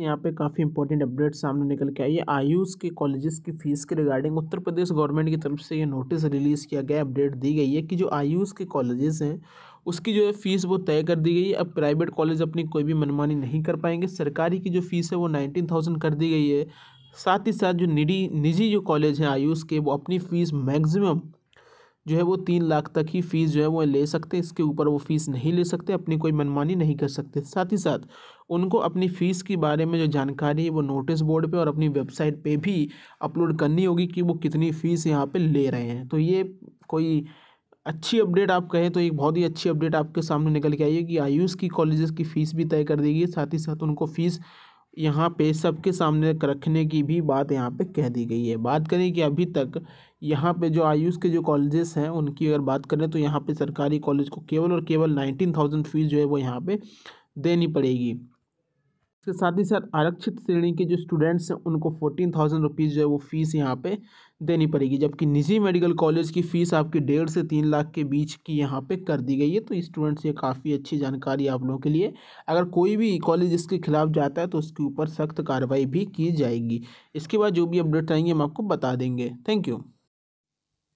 यहाँ पे काफ़ी इंपॉर्टेंट अपडेट सामने निकल के आई है आयुष के कॉलेजेस की फ़ीस के रिगार्डिंग उत्तर प्रदेश गवर्नमेंट की तरफ से ये नोटिस रिलीज़ किया गया अपडेट दी गई है कि जो आयुष के कॉलेजेस हैं उसकी जो है फ़ीस वो तय कर दी गई है अब प्राइवेट कॉलेज अपनी कोई भी मनमानी नहीं कर पाएंगे सरकारी की जो फ़ीस है वो नाइनटीन थाउजेंड कर दी गई है साथ ही साथ जो निडी निजी जो कॉलेज हैं आयुष के वो अपनी फ़ीस मैक्सिमम जो है वो तीन लाख तक ही फ़ीस जो है वो ले सकते इसके ऊपर वो फ़ीस नहीं ले सकते अपनी कोई मनमानी नहीं कर सकते साथ ही साथ उनको अपनी फ़ीस के बारे में जो जानकारी है वो नोटिस बोर्ड पे और अपनी वेबसाइट पे भी अपलोड करनी होगी कि वो कितनी फ़ीस यहाँ पे ले रहे हैं तो ये कोई अच्छी अपडेट आप कहें तो एक बहुत ही अच्छी अपडेट आपके सामने निकल के आई है कि आयुष की कॉलेजेस की फ़ीस भी तय कर देगी साथ ही साथ उनको फ़ीस यहाँ पे सबके सामने रखने की भी बात यहाँ पे कह दी गई है बात करें कि अभी तक यहाँ पे जो आयुष के जो कॉलेजेस हैं उनकी अगर बात करें तो यहाँ पे सरकारी कॉलेज को केवल और केवल नाइनटीन थाउजेंड फ़ीस जो है वो यहाँ पे देनी पड़ेगी इसके साथ ही साथ आरक्षित श्रेणी के जो स्टूडेंट्स हैं उनको फोर्टीन थाउजेंड रुपीज़ जो है वो फ़ीस यहाँ पे देनी पड़ेगी जबकि निजी मेडिकल कॉलेज की फ़ीस आपकी डेढ़ से तीन लाख के बीच की यहाँ पे कर दी गई है तो स्टूडेंट्स ये काफ़ी अच्छी जानकारी आप लोगों के लिए अगर कोई भी कॉलेज इसके खिलाफ जाता है तो उसके ऊपर सख्त कार्रवाई भी की जाएगी इसके बाद जो भी अपडेट आएंगे हम आपको बता देंगे थैंक यू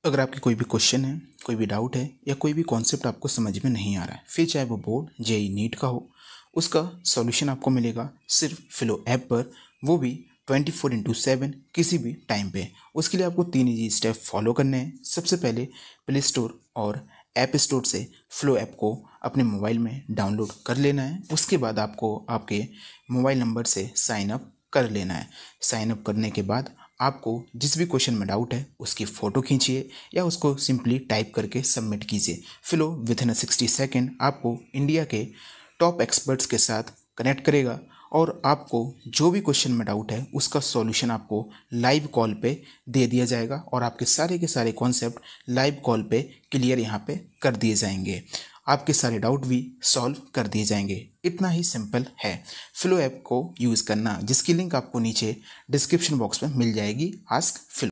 अगर आपके कोई भी क्वेश्चन है कोई भी डाउट है या कोई भी कॉन्सेप्ट आपको समझ में नहीं आ रहा है फिर चाहे वो बोर्ड जेई नीट का हो उसका सॉल्यूशन आपको मिलेगा सिर्फ फिलो ऐप पर वो भी ट्वेंटी फोर इंटू सेवन किसी भी टाइम पे उसके लिए आपको तीन ही स्टेप फॉलो करने हैं सबसे पहले प्ले स्टोर और ऐप स्टोर से फ्लो ऐप को अपने मोबाइल में डाउनलोड कर लेना है उसके बाद आपको आपके मोबाइल नंबर से साइन अप कर लेना है साइन अप करने के बाद आपको जिस भी क्वेश्चन में डाउट है उसकी फ़ोटो खींचिए या उसको सिंपली टाइप करके सबमिट कीजिए Filo within sixty second आपको इंडिया के टॉप एक्सपर्ट्स के साथ कनेक्ट करेगा और आपको जो भी क्वेश्चन में डाउट है उसका सॉल्यूशन आपको लाइव कॉल पे दे दिया जाएगा और आपके सारे के सारे कॉन्सेप्ट लाइव कॉल पे क्लियर यहाँ पे कर दिए जाएंगे आपके सारे डाउट भी सॉल्व कर दिए जाएंगे इतना ही सिंपल है फ्लो ऐप को यूज़ करना जिसकी लिंक आपको नीचे डिस्क्रिप्शन बॉक्स में मिल जाएगी आस्क फ्लो